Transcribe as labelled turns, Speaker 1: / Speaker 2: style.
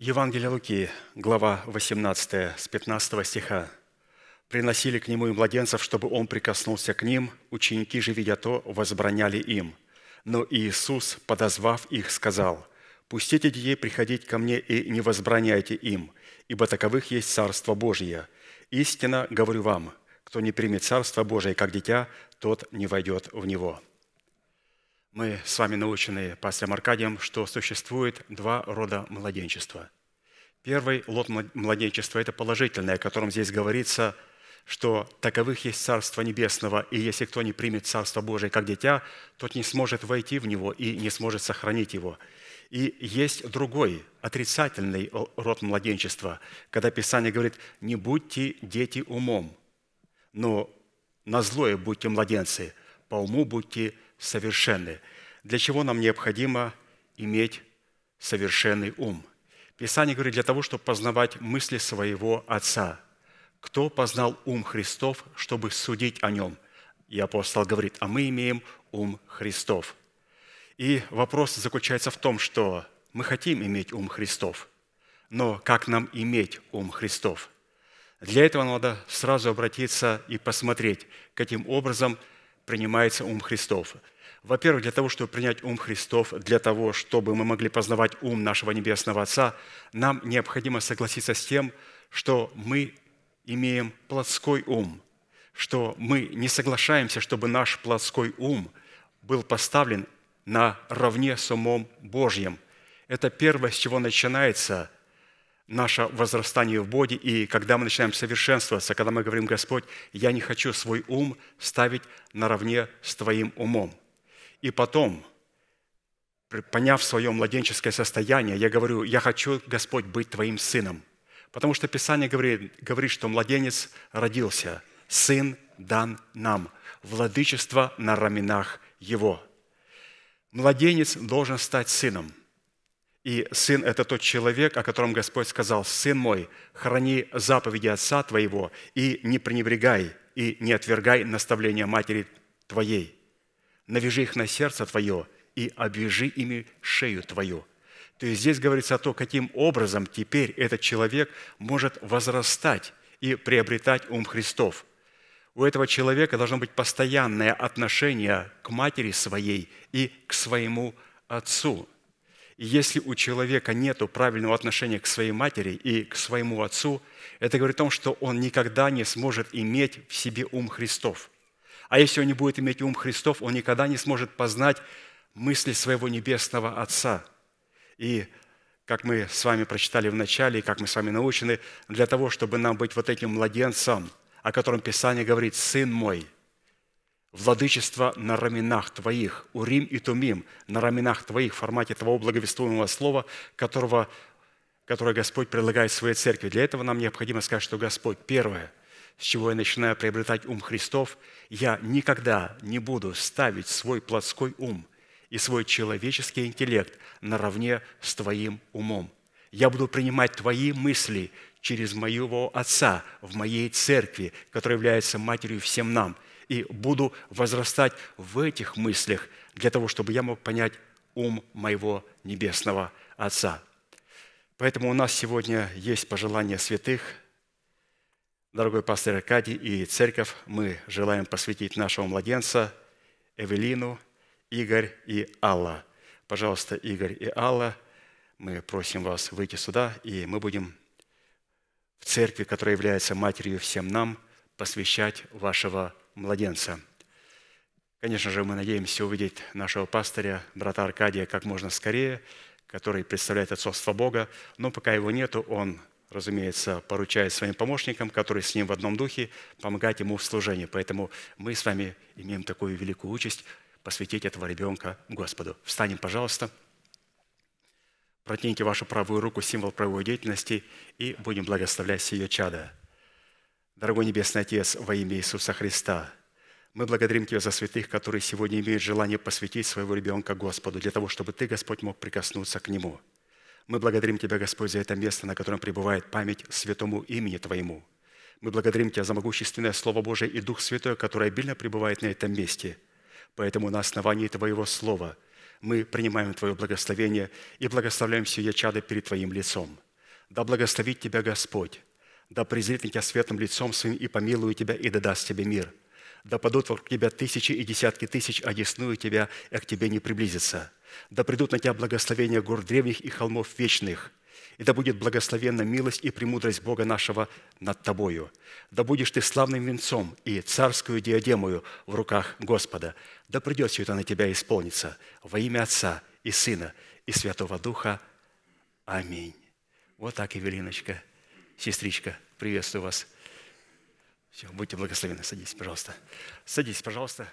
Speaker 1: Евангелие Луки, глава 18, с 15 стиха. «Приносили к нему и младенцев, чтобы он прикоснулся к ним, ученики же, видя то, возбраняли им. Но Иисус, подозвав их, сказал, «Пустите детей приходить ко мне и не возбраняйте им, ибо таковых есть Царство Божие. Истинно говорю вам, кто не примет Царство Божие как дитя, тот не войдет в него» мы с вами научены пастором Аркадием, что существует два рода младенчества. Первый лот младенчества – это положительное, о котором здесь говорится, что таковых есть Царство Небесного, и если кто не примет Царство Божие как дитя, тот не сможет войти в него и не сможет сохранить его. И есть другой, отрицательный род младенчества, когда Писание говорит «не будьте дети умом, но на злое будьте младенцы, по уму будьте младенцы» совершенны. Для чего нам необходимо иметь совершенный ум? Писание говорит, для того, чтобы познавать мысли своего Отца. Кто познал ум Христов, чтобы судить о нем? И апостол говорит, а мы имеем ум Христов. И вопрос заключается в том, что мы хотим иметь ум Христов, но как нам иметь ум Христов? Для этого надо сразу обратиться и посмотреть, каким образом – принимается ум Христов. Во-первых, для того, чтобы принять ум Христов, для того, чтобы мы могли познавать ум нашего Небесного Отца, нам необходимо согласиться с тем, что мы имеем плотской ум, что мы не соглашаемся, чтобы наш плотской ум был поставлен наравне с умом Божьим. Это первое, с чего начинается наше возрастание в Боге, и когда мы начинаем совершенствоваться, когда мы говорим, Господь, я не хочу свой ум ставить наравне с Твоим умом. И потом, поняв свое младенческое состояние, я говорю, я хочу, Господь, быть Твоим сыном. Потому что Писание говорит, говорит что младенец родился, сын дан нам, владычество на раменах его. Младенец должен стать сыном – и сын – это тот человек, о котором Господь сказал, «Сын мой, храни заповеди отца твоего и не пренебрегай и не отвергай наставления матери твоей. Навяжи их на сердце твое и обвяжи ими шею твою». То есть здесь говорится о том, каким образом теперь этот человек может возрастать и приобретать ум Христов. У этого человека должно быть постоянное отношение к матери своей и к своему отцу – если у человека нет правильного отношения к своей матери и к своему отцу, это говорит о том, что он никогда не сможет иметь в себе ум Христов. А если он не будет иметь ум Христов, он никогда не сможет познать мысли своего небесного Отца. И как мы с вами прочитали в начале, и как мы с вами научены, для того, чтобы нам быть вот этим младенцем, о котором Писание говорит «Сын мой», владычество на раменах Твоих, у Рим и Тумим, на раменах Твоих в формате Твоего благовествуемого слова, которого, которое Господь предлагает своей церкви. Для этого нам необходимо сказать, что Господь, первое, с чего я начинаю приобретать ум Христов, я никогда не буду ставить свой плотской ум и свой человеческий интеллект наравне с Твоим умом. Я буду принимать Твои мысли через моего Отца в моей церкви, которая является матерью всем нам – и буду возрастать в этих мыслях для того, чтобы я мог понять ум моего Небесного Отца. Поэтому у нас сегодня есть пожелание святых. Дорогой пастор Аркадий и церковь, мы желаем посвятить нашего младенца Эвелину, Игорь и Алла. Пожалуйста, Игорь и Алла, мы просим вас выйти сюда, и мы будем в церкви, которая является матерью всем нам – посвящать вашего младенца. Конечно же, мы надеемся увидеть нашего пастыря, брата Аркадия, как можно скорее, который представляет отцовство Бога, но пока его нету, он, разумеется, поручает своим помощникам, которые с ним в одном духе, помогать ему в служении. Поэтому мы с вами имеем такую великую участь посвятить этого ребенка Господу. Встанем, пожалуйста. Протяните вашу правую руку, символ правовой деятельности, и будем благословлять ее чада. Дорогой Небесный Отец, во имя Иисуса Христа, мы благодарим Тебя за святых, которые сегодня имеют желание посвятить своего ребенка Господу, для того, чтобы Ты, Господь, мог прикоснуться к нему. Мы благодарим Тебя, Господь, за это место, на котором пребывает память святому имени Твоему. Мы благодарим Тебя за могущественное Слово Божие и Дух Святой, который обильно пребывает на этом месте. Поэтому на основании Твоего Слова мы принимаем Твое благословение и благословляем сие чадо перед Твоим лицом. Да благословит Тебя Господь, да презрит на тебя светлым лицом своим и помилует тебя, и да даст тебе мир. Да падут вокруг тебя тысячи и десятки тысяч, а десную тебя, и э, к тебе не приблизится. Да придут на тебя благословения гор древних и холмов вечных – и да будет благословенна милость и премудрость Бога нашего над тобою. Да будешь ты славным венцом и царскую диадемою в руках Господа. Да придет все это на тебя исполнится. во имя Отца и Сына и Святого Духа. Аминь. Вот так, Евелиночка сестричка, приветствую вас. Все, будьте благословены, садитесь, пожалуйста. Садитесь, пожалуйста.